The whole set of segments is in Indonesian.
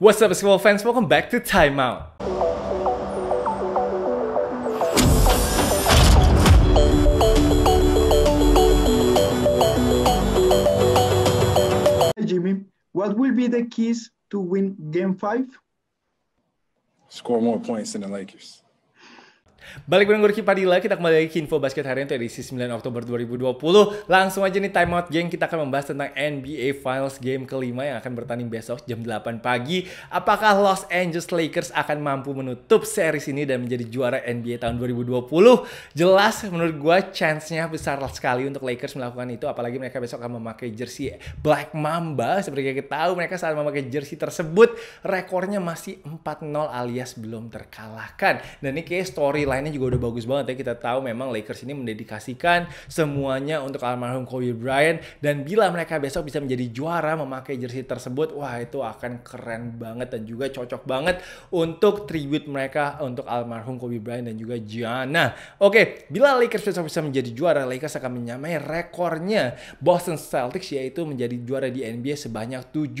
What's up basketball fans, welcome back to Timeout. Jimmy, what will be the keys to win game five? Score more points than the Lakers. Balik bareng gue Ricky Padilla, kita kembali lagi ke Info Basket hari ini edisi 9 Oktober 2020. Langsung aja nih timeout out geng, kita akan membahas tentang NBA Finals game kelima yang akan bertanding besok jam 8 pagi. Apakah Los Angeles Lakers akan mampu menutup series ini dan menjadi juara NBA tahun 2020? Jelas menurut gue chance-nya besar sekali untuk Lakers melakukan itu, apalagi mereka besok akan memakai jersey Black Mamba. Seperti kita tahu, mereka saat memakai jersey tersebut rekornya masih 4-0 alias belum terkalahkan. Dan ini kayak storyline lainnya juga udah bagus banget ya. Kita tahu memang Lakers ini mendedikasikan semuanya untuk almarhum Kobe Bryant dan bila mereka besok bisa menjadi juara memakai jersey tersebut, wah itu akan keren banget dan juga cocok banget untuk tribute mereka untuk almarhum Kobe Bryant dan juga Gianna. Oke, bila Lakers besok bisa menjadi juara, Lakers akan menyamai rekornya Boston Celtics yaitu menjadi juara di NBA sebanyak 17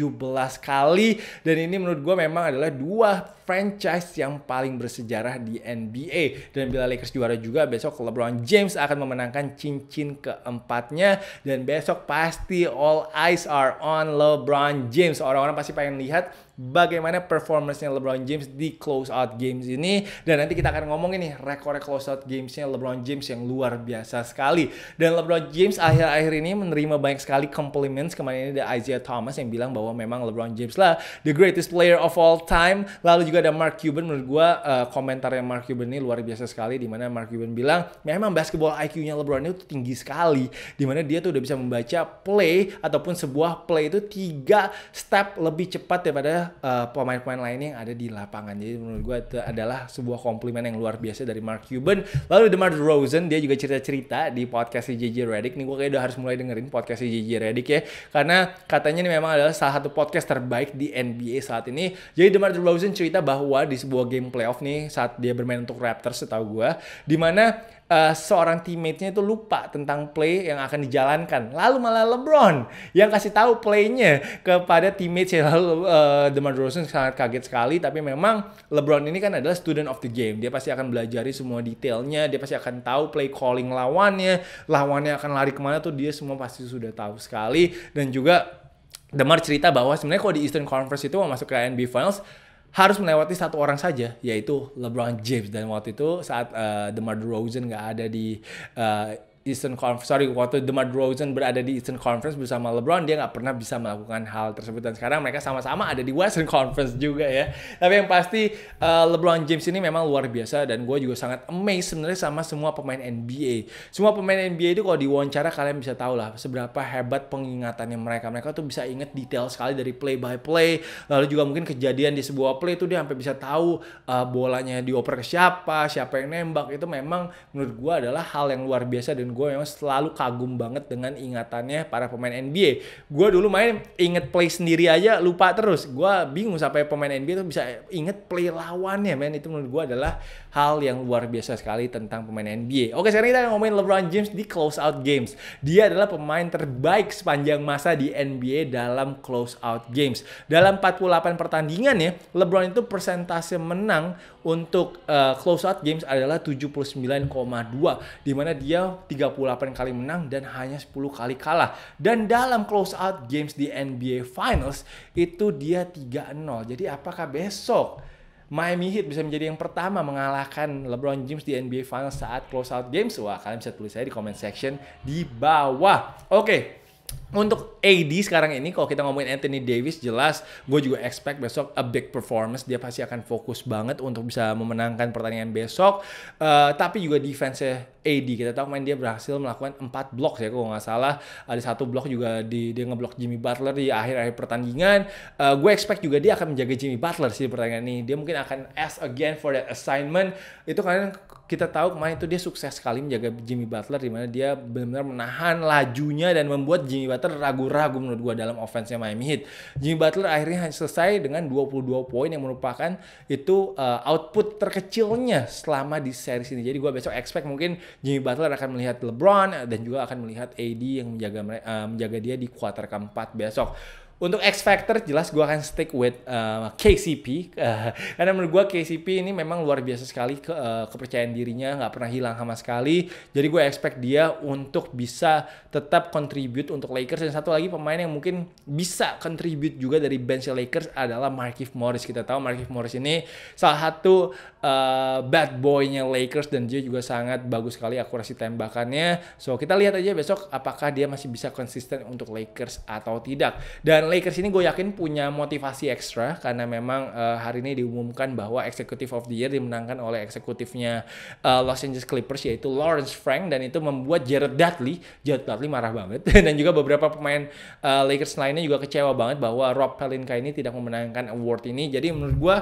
kali dan ini menurut gue memang adalah dua franchise yang paling bersejarah di NBA dan bila Lakers juara juga besok LeBron James akan memenangkan cincin keempatnya dan besok pasti all eyes are on LeBron James. Orang-orang pasti pengen lihat bagaimana performance-nya LeBron James di close out games ini dan nanti kita akan ngomongin nih rekor close out games-nya LeBron James yang luar biasa sekali dan LeBron James akhir-akhir ini menerima banyak sekali compliments kemarin ini ada Isaiah Thomas yang bilang bahwa memang LeBron James lah the greatest player of all time lalu juga ada Mark Cuban menurut gue uh, yang Mark Cuban ini luar biasa sekali di mana Mark Cuban bilang memang basketball IQ-nya LeBron itu tinggi sekali di mana dia tuh udah bisa membaca play ataupun sebuah play itu tiga step lebih cepat daripada pemain eh, pemain-pemain lainnya yang ada di lapangan. Jadi menurut gue itu adalah sebuah komplimen yang luar biasa dari Mark Cuban. Lalu DeMar Rosen dia juga cerita-cerita di podcast JJ Redick. Nih gue kayak udah harus mulai dengerin podcast JJ Redick ya. Karena katanya ini memang adalah salah satu podcast terbaik di NBA saat ini. Jadi DeMar Rosen cerita bahwa di sebuah game playoff nih saat dia bermain untuk Raptors setahu gue. Dimana uh, seorang teammate-nya itu lupa tentang play yang akan dijalankan. Lalu malah LeBron yang kasih tahu play-nya kepada teammate-nya. Lalu uh, DeMar DeRozan sangat kaget sekali. Tapi memang LeBron ini kan adalah student of the game. Dia pasti akan belajar semua detailnya. Dia pasti akan tahu play calling lawannya. Lawannya akan lari kemana tuh dia semua pasti sudah tahu sekali. Dan juga Demar cerita bahwa sebenarnya kalau di Eastern Conference itu mau masuk ke NBA Finals, harus melewati satu orang saja yaitu LeBron James dan waktu itu saat uh, DeMar DeRozan nggak ada di uh, Eastern Conference, sorry waktu DeMar DeRozan berada di Eastern Conference bersama LeBron dia nggak pernah bisa melakukan hal tersebut dan sekarang mereka sama-sama ada di Western Conference juga ya. Tapi yang pasti uh, LeBron James ini memang luar biasa dan gue juga sangat amazed sebenarnya sama semua pemain NBA. Semua pemain NBA itu kalau diwawancara kalian bisa tahu lah seberapa hebat pengingatannya mereka. Mereka tuh bisa inget detail sekali dari play by play, lalu juga mungkin kejadian di sebuah play itu dia sampai bisa tahu uh, bolanya dioper ke siapa, siapa yang nembak itu memang menurut gue adalah hal yang luar biasa dan gue memang selalu kagum banget dengan ingatannya para pemain NBA. Gue dulu main inget play sendiri aja lupa terus. Gue bingung sampai pemain NBA itu bisa inget play lawannya men. Itu menurut gue adalah hal yang luar biasa sekali tentang pemain NBA. Oke sekarang kita ngomongin LeBron James di close out games. Dia adalah pemain terbaik sepanjang masa di NBA dalam close out games. Dalam 48 pertandingan ya, LeBron itu persentase menang untuk uh, eh, close out games adalah 79,2 dimana dia 38 kali menang dan hanya 10 kali kalah. Dan dalam close out games di NBA Finals itu dia 3-0. Jadi apakah besok Miami Heat bisa menjadi yang pertama mengalahkan LeBron James di NBA Finals saat close out games? Wah, kalian bisa tulis saya di comment section di bawah. Oke, okay untuk AD sekarang ini kalau kita ngomongin Anthony Davis jelas gue juga expect besok a big performance dia pasti akan fokus banget untuk bisa memenangkan pertandingan besok uh, tapi juga defense AD kita tahu main dia berhasil melakukan 4 blok ya kalau nggak salah ada satu blok juga di dia ngeblok Jimmy Butler di akhir-akhir pertandingan uh, eh, gue expect juga dia akan menjaga Jimmy Butler sih di pertandingan ini dia mungkin akan ask again for that assignment itu karena kita tahu kemarin itu dia sukses sekali menjaga Jimmy Butler dimana dia benar-benar menahan lajunya dan membuat Jimmy Butler Butler ragu-ragu menurut gue dalam offense-nya Miami Heat. Jimmy Butler akhirnya hanya selesai dengan 22 poin yang merupakan itu uh, output terkecilnya selama di seri ini. Jadi gue besok expect mungkin Jimmy Butler akan melihat LeBron dan juga akan melihat AD yang menjaga uh, menjaga dia di kuarter keempat besok. Untuk X Factor jelas gue akan stick with uh, eh, KCP uh, eh, karena menurut gue KCP ini memang luar biasa sekali ke, uh, kepercayaan dirinya nggak pernah hilang sama sekali. Jadi gue expect dia untuk bisa tetap contribute untuk Lakers dan satu lagi pemain yang mungkin bisa contribute juga dari bench Lakers adalah Markif Morris. Kita tahu Markif Morris ini salah satu uh, bad boynya Lakers dan dia juga sangat bagus sekali akurasi tembakannya. So kita lihat aja besok apakah dia masih bisa konsisten untuk Lakers atau tidak. Dan Lakers ini gue yakin punya motivasi ekstra karena memang uh, hari ini diumumkan bahwa Executive of the Year dimenangkan oleh eksekutifnya uh, Los Angeles Clippers yaitu Lawrence Frank dan itu membuat Jared Dudley, Jared Dudley marah banget dan juga beberapa pemain uh, Lakers lainnya juga kecewa banget bahwa Rob Pelinka ini tidak memenangkan award ini. Jadi menurut gue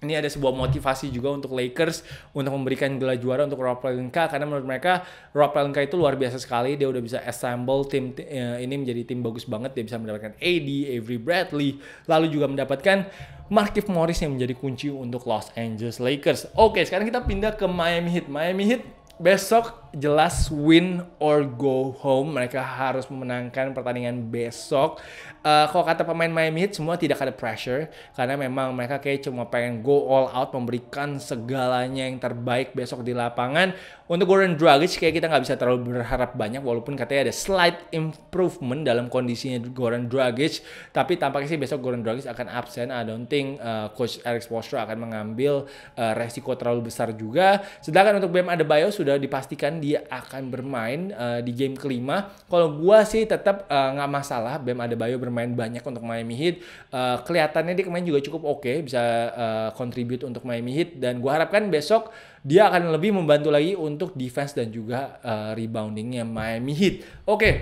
ini ada sebuah motivasi juga untuk Lakers untuk memberikan gelar juara untuk Rob Pelinka karena menurut mereka Rob Pelinka itu luar biasa sekali dia udah bisa assemble tim eh, ini menjadi tim bagus banget dia bisa mendapatkan AD, Avery Bradley lalu juga mendapatkan Markif Morris yang menjadi kunci untuk Los Angeles Lakers. Oke, sekarang kita pindah ke Miami Heat. Miami Heat besok jelas win or go home. Mereka harus memenangkan pertandingan besok. Uh, kalau kata pemain Miami Heat semua tidak ada pressure karena memang mereka kayak cuma pengen go all out memberikan segalanya yang terbaik besok di lapangan. Untuk Goran Dragic kayak kita nggak bisa terlalu berharap banyak walaupun katanya ada slight improvement dalam kondisinya Goran Dragic tapi tampaknya sih besok Goran Dragic akan absen. I don't think uh, coach Alex Spoelstra akan mengambil uh, resiko terlalu besar juga. Sedangkan untuk Bam Adebayo sudah dipastikan dia akan bermain uh, di game kelima. Kalau gue sih tetap eh, nggak uh, masalah Bam Adebayo bermain banyak untuk Miami Heat. Uh, kelihatannya dia kemarin juga cukup oke, okay, bisa uh, contribute untuk Miami Heat dan gue harapkan besok dia akan lebih membantu lagi untuk defense dan juga uh, reboundingnya Miami Heat. Oke. Okay.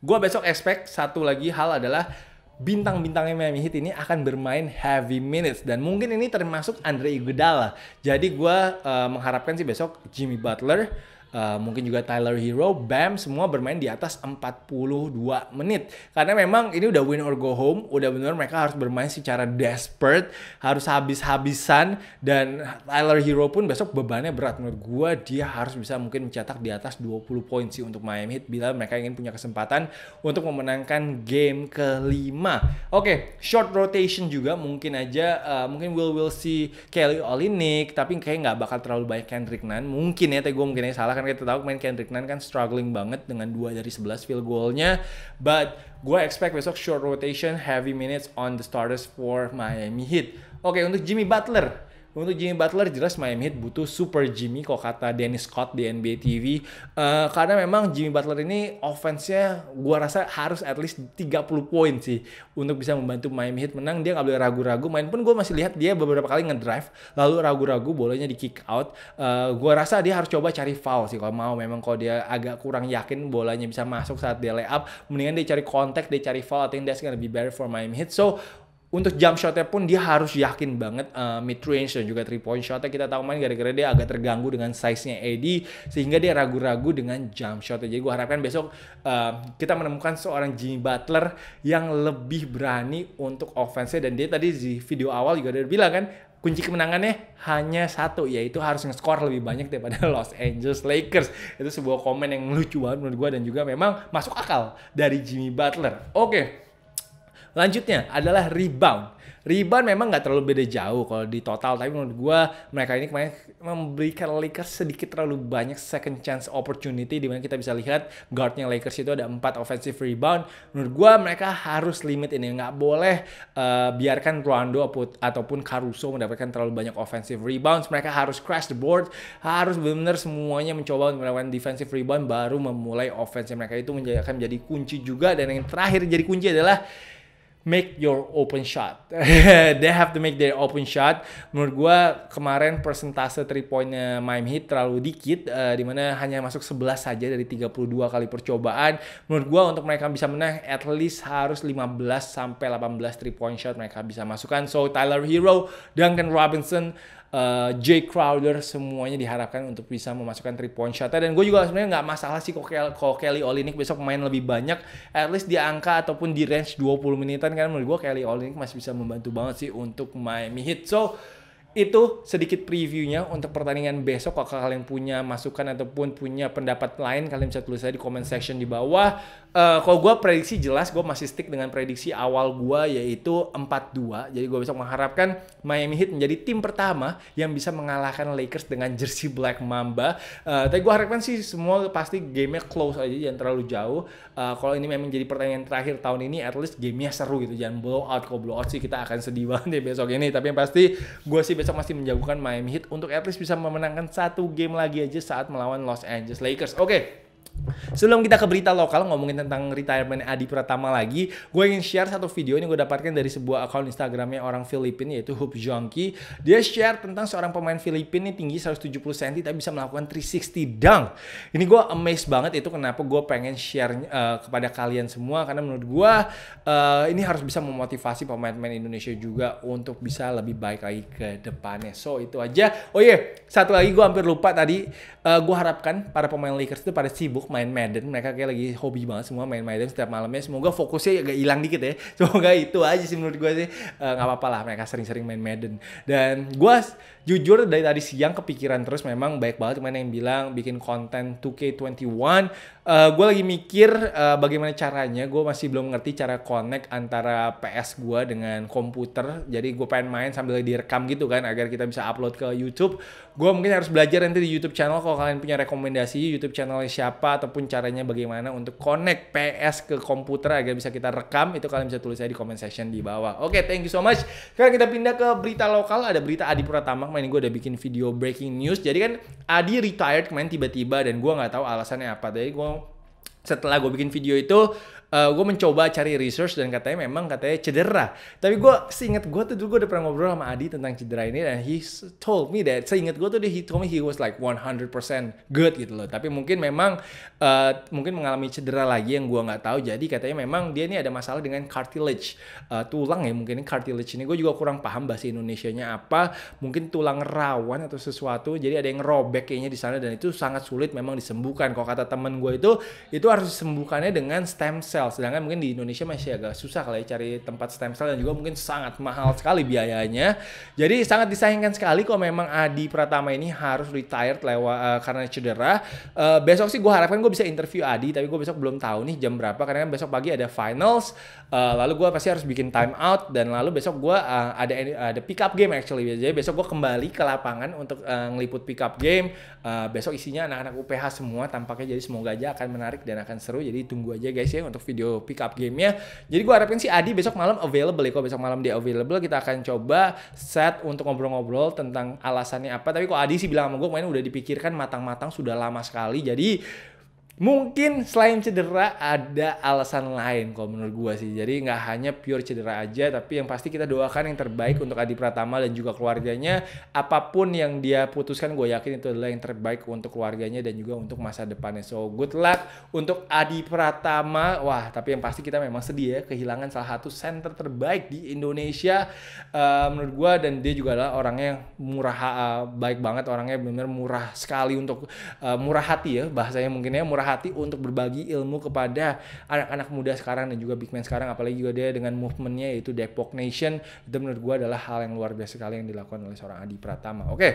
gue besok expect satu lagi hal adalah bintang-bintangnya Miami Heat ini akan bermain heavy minutes dan mungkin ini termasuk Andre Iguodala. Jadi gue uh, mengharapkan sih besok Jimmy Butler uh, mungkin juga Tyler Hero, Bam semua bermain di atas 42 menit. Karena memang ini udah win or go home, udah benar mereka harus bermain secara desperate, harus habis-habisan dan Tyler Hero pun besok bebannya berat menurut gua dia harus bisa mungkin mencetak di atas 20 poin sih untuk Miami Heat bila mereka ingin punya kesempatan untuk memenangkan game kelima. Oke, okay, short rotation juga mungkin aja uh, mungkin will will see Kelly Olynyk tapi kayak nggak bakal terlalu banyak Kendrick Nunn. Mungkin ya, tapi gua mungkin salah Kan kita tahu main Kendrick Nunn kan struggling banget dengan dua dari 11 field goalnya. But gue expect besok short rotation, heavy minutes on the starters for Miami Heat. Oke, okay, untuk Jimmy Butler, untuk Jimmy Butler jelas Miami Heat butuh super Jimmy kok kata Dennis Scott di NBA TV. Uh, eh, karena memang Jimmy Butler ini offense-nya gua rasa harus at least 30 poin sih untuk bisa membantu Miami Heat menang. Dia nggak boleh ragu-ragu. Main pun gue masih lihat dia beberapa kali ngedrive lalu ragu-ragu bolanya di kick out. Uh, gua rasa dia harus coba cari foul sih kalau mau memang kalau dia agak kurang yakin bolanya bisa masuk saat dia lay up, mendingan dia cari kontak, dia cari foul. I think that's gonna be better for Miami Heat. So untuk jump shotnya pun dia harus yakin banget uh, mid range dan juga three point shotnya kita tahu main gara-gara dia agak terganggu dengan size nya Eddie sehingga dia ragu-ragu dengan jump shotnya jadi gue harapkan besok uh, kita menemukan seorang Jimmy Butler yang lebih berani untuk offense dan dia tadi di video awal juga udah bilang kan kunci kemenangannya hanya satu yaitu harus nge-score lebih banyak daripada Los Angeles Lakers. Itu sebuah komen yang lucu banget menurut gue dan juga memang masuk akal dari Jimmy Butler. Oke. Okay. Lanjutnya adalah rebound. Rebound memang nggak terlalu beda jauh kalau di total, tapi menurut gue mereka ini kemarin memberikan Lakers sedikit terlalu banyak second chance opportunity dimana kita bisa lihat guardnya Lakers itu ada 4 offensive rebound. Menurut gue mereka harus limit ini, nggak boleh uh, biarkan Rondo ataupun Caruso mendapatkan terlalu banyak offensive rebounds. Mereka harus crash the board, harus benar-benar semuanya mencoba untuk melakukan defensive rebound baru memulai offensive mereka itu menjadi, akan menjadi kunci juga dan yang terakhir jadi kunci adalah make your open shot. They have to make their open shot. Menurut gua kemarin persentase 3 pointnya Miami Heat terlalu dikit, uh, mana hanya masuk 11 saja dari 32 kali percobaan. Menurut gua untuk mereka bisa menang, at least harus 15 sampai 18 3 point shot mereka bisa masukkan. So Tyler Hero, Duncan Robinson, uh, Jay Crowder semuanya diharapkan untuk bisa memasukkan three point shot dan gue juga sebenarnya nggak masalah sih kok Kelly Olynyk besok main lebih banyak at least di angka ataupun di range 20 menitan kan menurut gue Kelly Olynyk masih bisa membantu banget sih untuk Miami Heat so itu sedikit previewnya untuk pertandingan besok kalau kalian punya masukan ataupun punya pendapat lain kalian bisa tulis aja di comment section di bawah uh, kalau gue prediksi jelas gue masih stick dengan prediksi awal gue yaitu 4-2 jadi gue besok mengharapkan Miami Heat menjadi tim pertama yang bisa mengalahkan Lakers dengan jersey Black Mamba uh, tapi gue harapkan sih semua pasti gamenya close aja jangan terlalu jauh uh, kalau ini memang jadi pertandingan terakhir tahun ini at least gamenya seru gitu jangan blow out kalau blow out sih kita akan sedih banget ya besok ini tapi yang pasti gue sih besok masih menjagokan Miami Heat untuk at least bisa memenangkan satu game lagi aja saat melawan Los Angeles Lakers. Oke. Okay. Sebelum kita ke berita lokal ngomongin tentang retirement Adi Pratama lagi, gue ingin share satu video ini gue dapatkan dari sebuah akun Instagramnya orang Filipina yaitu Hoop Junkie. Dia share tentang seorang pemain Filipina yang tinggi 170 cm tapi bisa melakukan 360 dunk. Ini gue amazed banget itu kenapa gue pengen share uh, kepada kalian semua karena menurut gue uh, ini harus bisa memotivasi pemain-pemain Indonesia juga untuk bisa lebih baik lagi ke depannya. So itu aja. Oh iya, yeah. satu lagi gue hampir lupa tadi uh, eh, gue harapkan para pemain Lakers itu pada sibuk sibuk main Madden mereka kayak lagi hobi banget semua main Madden setiap malamnya semoga fokusnya agak hilang dikit ya semoga itu aja sih menurut gue sih eh, nggak uh, apa-apa lah mereka sering-sering main Madden dan gue jujur dari tadi siang kepikiran terus memang baik banget main yang bilang bikin konten 2K21 uh, eh, gue lagi mikir uh, bagaimana caranya. Gue masih belum ngerti cara connect antara PS gue dengan komputer. Jadi gue pengen main sambil direkam gitu kan, agar kita bisa upload ke YouTube. Gue mungkin harus belajar nanti di YouTube channel. Kalau kalian punya rekomendasi YouTube channel siapa ataupun caranya bagaimana untuk connect PS ke komputer agar bisa kita rekam, itu kalian bisa tulis aja di comment section di bawah. Oke, okay, thank you so much. Sekarang kita pindah ke berita lokal. Ada berita Adi Pratama. Kemarin gue udah bikin video breaking news. Jadi kan Adi retired kemarin tiba-tiba dan gue nggak tahu alasannya apa. Jadi gue setelah gue bikin video itu uh, eh, gue mencoba cari research dan katanya memang katanya cedera. Tapi gue seingat gue tuh dulu gue udah pernah ngobrol sama Adi tentang cedera ini dan he told me that seingat gue tuh dia he told me he was like 100% good gitu loh. Tapi mungkin memang uh, mungkin mengalami cedera lagi yang gue nggak tahu. Jadi katanya memang dia ini ada masalah dengan cartilage uh, tulang ya mungkin ini cartilage ini gue juga kurang paham bahasa Indonesia nya apa. Mungkin tulang rawan atau sesuatu. Jadi ada yang robek kayaknya di sana dan itu sangat sulit memang disembuhkan. Kalau kata temen gue itu itu harus disembuhkannya dengan stem cell cell. Sedangkan mungkin di Indonesia masih agak susah kali ya cari tempat stem cell dan juga mungkin sangat mahal sekali biayanya. Jadi sangat disayangkan sekali kalau memang Adi Pratama ini harus retired lewat uh, eh, karena cedera. Uh, besok sih gue harapkan gue bisa interview Adi, tapi gue besok belum tahu nih jam berapa karena kan besok pagi ada finals. Uh, lalu gue pasti harus bikin time out dan lalu besok gue uh, ada ada pick up game actually. Jadi besok gue kembali ke lapangan untuk uh, ngeliput pick up game. Uh, besok isinya anak-anak UPH semua tampaknya jadi semoga aja akan menarik dan akan seru. Jadi tunggu aja guys ya untuk video pick up gamenya. Jadi gue harapin sih Adi besok malam available ya. Kalau besok malam dia available kita akan coba set untuk ngobrol-ngobrol tentang alasannya apa. Tapi kok Adi sih bilang sama gue main udah dipikirkan matang-matang sudah lama sekali. Jadi Mungkin selain cedera ada alasan lain kalau menurut gue sih. Jadi nggak hanya pure cedera aja, tapi yang pasti kita doakan yang terbaik untuk Adi Pratama dan juga keluarganya. Apapun yang dia putuskan, gue yakin itu adalah yang terbaik untuk keluarganya dan juga untuk masa depannya. So good luck untuk Adi Pratama. Wah, tapi yang pasti kita memang sedih ya kehilangan salah satu center terbaik di Indonesia uh, menurut gue dan dia juga adalah orangnya yang murah, uh, baik banget orangnya benar-benar murah sekali untuk uh, murah hati ya bahasanya mungkin ya murah hati untuk berbagi ilmu kepada anak-anak muda sekarang dan juga big man sekarang apalagi juga dia dengan movementnya yaitu Depok Nation itu menurut gue adalah hal yang luar biasa sekali yang dilakukan oleh seorang Adi Pratama oke okay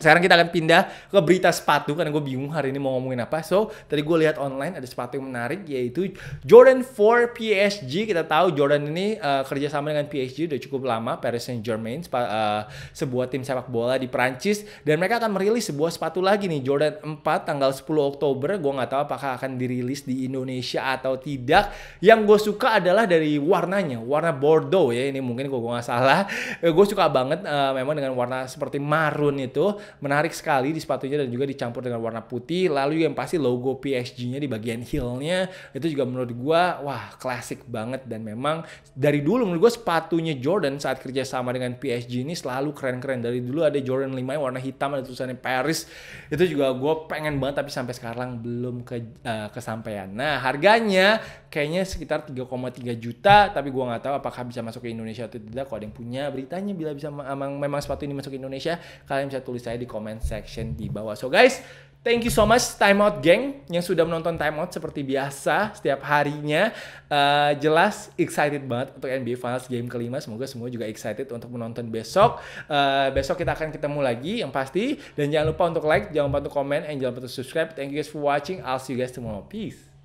sekarang kita akan pindah ke berita sepatu karena gue bingung hari ini mau ngomongin apa. So, tadi gue lihat online ada sepatu yang menarik yaitu Jordan 4 PSG. Kita tahu Jordan ini uh, kerjasama dengan PSG udah cukup lama, Paris Saint-Germain, uh, sebuah tim sepak bola di Prancis dan mereka akan merilis sebuah sepatu lagi nih Jordan 4 tanggal 10 Oktober. Gue nggak tahu apakah akan dirilis di Indonesia atau tidak. Yang gue suka adalah dari warnanya, warna Bordeaux ya. Ini mungkin gue gak salah. Eh, gue suka banget uh, memang dengan warna seperti marun itu menarik sekali di sepatunya dan juga dicampur dengan warna putih. Lalu yang pasti logo PSG-nya di bagian heel-nya itu juga menurut gue wah klasik banget dan memang dari dulu menurut gue sepatunya Jordan saat kerja sama dengan PSG ini selalu keren-keren. Dari dulu ada Jordan 5 warna hitam ada tulisannya Paris. Itu juga gue pengen banget tapi sampai sekarang belum ke uh, kesampaian. Nah harganya kayaknya sekitar 3,3 juta tapi gue nggak tahu apakah bisa masuk ke Indonesia atau tidak. Kalau ada yang punya beritanya bila bisa memang, memang sepatu ini masuk ke Indonesia kalian bisa tulis saya di comment section di bawah. So guys, Thank you so much Time Out Gang yang sudah menonton Time Out seperti biasa setiap harinya. Uh, jelas excited banget untuk NBA Finals game kelima. Semoga semua juga excited untuk menonton besok. Uh, besok kita akan ketemu lagi yang pasti. Dan jangan lupa untuk like, jangan lupa untuk comment, and jangan lupa untuk subscribe. Thank you guys for watching. I'll see you guys tomorrow. Peace.